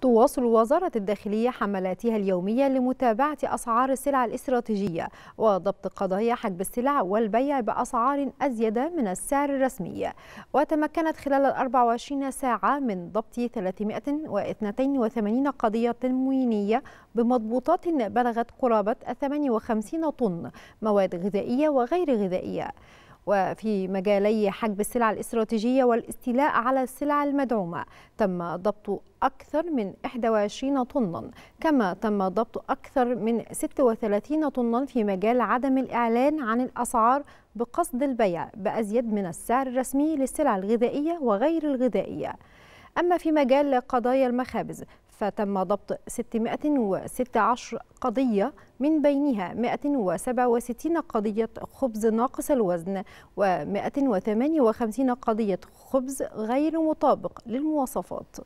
تواصل وزارة الداخلية حملاتها اليومية لمتابعة أسعار السلع الاستراتيجية وضبط قضايا حجب السلع والبيع بأسعار أزيد من السعر الرسمي وتمكنت خلال الـ 24 ساعة من ضبط 382 قضية تموينية بمضبوطات بلغت قرابة 58 طن مواد غذائية وغير غذائية وفي مجالي حجب السلع الاستراتيجية والاستيلاء على السلع المدعومة تم ضبط أكثر من 21 طنا كما تم ضبط أكثر من 36 طنا في مجال عدم الإعلان عن الأسعار بقصد البيع بأزيد من السعر الرسمي للسلع الغذائية وغير الغذائية أما في مجال قضايا المخابز فتم ضبط 616 قضية من بينها 167 قضية خبز ناقص الوزن و 158 قضية خبز غير مطابق للمواصفات